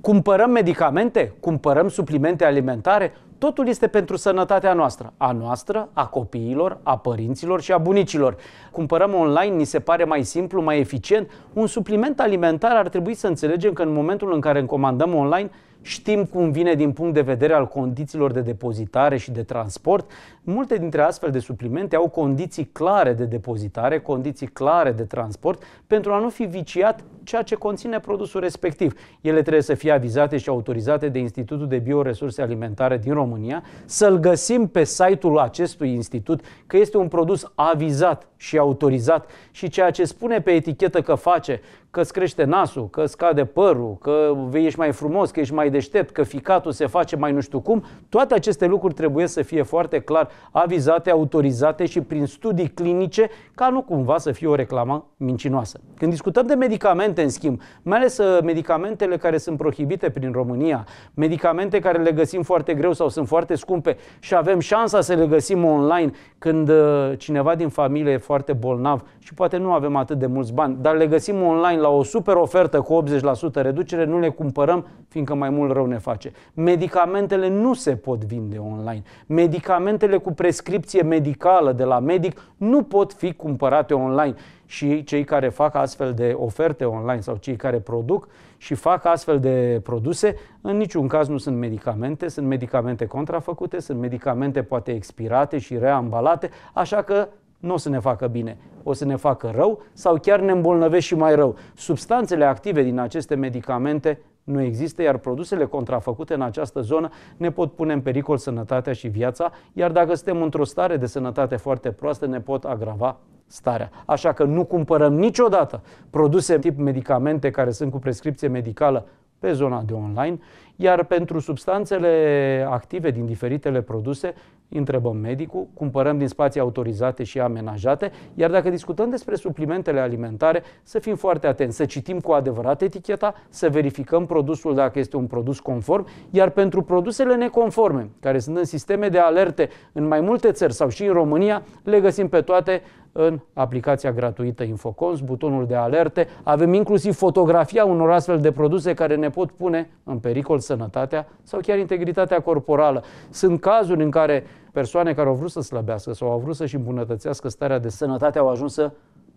Cumpărăm medicamente, cumpărăm suplimente alimentare, totul este pentru sănătatea noastră, a noastră, a copiilor, a părinților și a bunicilor. Cumpărăm online, ni se pare mai simplu, mai eficient. Un supliment alimentar ar trebui să înțelegem că în momentul în care îl comandăm online, știm cum vine din punct de vedere al condițiilor de depozitare și de transport. Multe dintre astfel de suplimente au condiții clare de depozitare, condiții clare de transport, pentru a nu fi viciat ceea ce conține produsul respectiv. Ele trebuie să fie avizate și autorizate de Institutul de Bioresurse Alimentare din România, să-l găsim pe site-ul acestui institut, că este un produs avizat și autorizat și ceea ce spune pe etichetă că face, că îți crește nasul, că scade părul, că ești mai frumos, că ești mai deștept, că ficatul se face mai nu știu cum, toate aceste lucruri trebuie să fie foarte clar avizate, autorizate și prin studii clinice, ca nu cumva să fie o reclamă mincinoasă. Când discutăm de medicamente, în schimb, mai ales uh, medicamentele care sunt prohibite prin România, medicamente care le găsim foarte greu sau sunt foarte scumpe și avem șansa să le găsim online când uh, cineva din familie e foarte bolnav și poate nu avem atât de mulți bani, dar le găsim online la la o super ofertă cu 80% reducere, nu le cumpărăm, fiindcă mai mult rău ne face. Medicamentele nu se pot vinde online. Medicamentele cu prescripție medicală de la medic nu pot fi cumpărate online. Și cei care fac astfel de oferte online sau cei care produc și fac astfel de produse, în niciun caz nu sunt medicamente, sunt medicamente contrafăcute, sunt medicamente poate expirate și reambalate, așa că nu o să ne facă bine, o să ne facă rău sau chiar ne îmbolnăvește și mai rău. Substanțele active din aceste medicamente nu există, iar produsele contrafăcute în această zonă ne pot pune în pericol sănătatea și viața, iar dacă suntem într-o stare de sănătate foarte proastă, ne pot agrava starea. Așa că nu cumpărăm niciodată produse tip medicamente care sunt cu prescripție medicală pe zona de online, iar pentru substanțele active din diferitele produse, întrebăm medicul, cumpărăm din spații autorizate și amenajate, iar dacă discutăm despre suplimentele alimentare, să fim foarte atenți, să citim cu adevărat eticheta, să verificăm produsul dacă este un produs conform, iar pentru produsele neconforme, care sunt în sisteme de alerte în mai multe țări sau și în România, le găsim pe toate în aplicația gratuită Infocons, butonul de alerte. Avem inclusiv fotografia unor astfel de produse care ne pot pune în pericol sănătatea sau chiar integritatea corporală. Sunt cazuri în care persoane care au vrut să slăbească sau au vrut să-și îmbunătățească starea de sănătate au ajuns să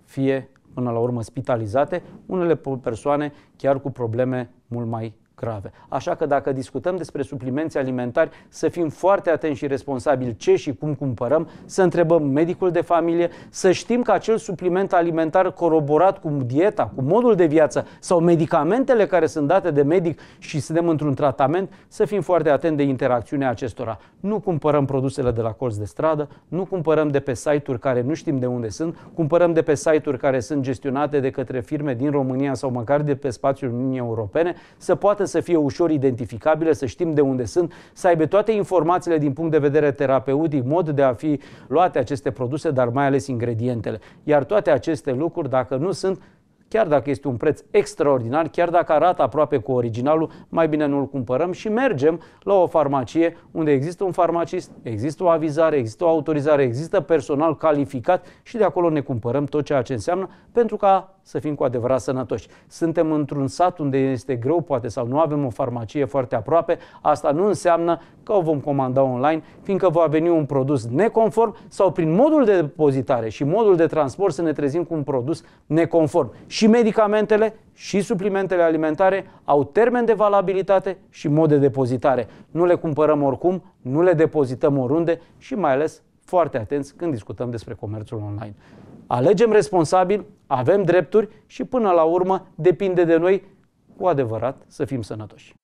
fie până la urmă spitalizate, unele persoane chiar cu probleme mult mai grave. Așa că dacă discutăm despre suplimenți alimentari, să fim foarte atenți și responsabili ce și cum cumpărăm, să întrebăm medicul de familie, să știm că acel supliment alimentar coroborat cu dieta, cu modul de viață sau medicamentele care sunt date de medic și suntem într-un tratament, să fim foarte atenți de interacțiunea acestora. Nu cumpărăm produsele de la colț de stradă, nu cumpărăm de pe site-uri care nu știm de unde sunt, cumpărăm de pe site-uri care sunt gestionate de către firme din România sau măcar de pe spațiul Uniunii Europene, să poată să fie ușor identificabile, să știm de unde sunt, să aibă toate informațiile din punct de vedere terapeutic, mod de a fi luate aceste produse, dar mai ales ingredientele. Iar toate aceste lucruri, dacă nu sunt, chiar dacă este un preț extraordinar, chiar dacă arată aproape cu originalul, mai bine nu-l cumpărăm și mergem la o farmacie unde există un farmacist, există o avizare, există o autorizare, există personal calificat și de acolo ne cumpărăm tot ceea ce înseamnă pentru ca să fim cu adevărat sănătoși. Suntem într-un sat unde este greu, poate, sau nu avem o farmacie foarte aproape, asta nu înseamnă că o vom comanda online, fiindcă va veni un produs neconform sau prin modul de depozitare și modul de transport să ne trezim cu un produs neconform. Și medicamentele și suplimentele alimentare au termen de valabilitate și mod de depozitare. Nu le cumpărăm oricum, nu le depozităm oriunde și mai ales foarte atenți când discutăm despre comerțul online. Alegem responsabil, avem drepturi și până la urmă depinde de noi cu adevărat să fim sănătoși.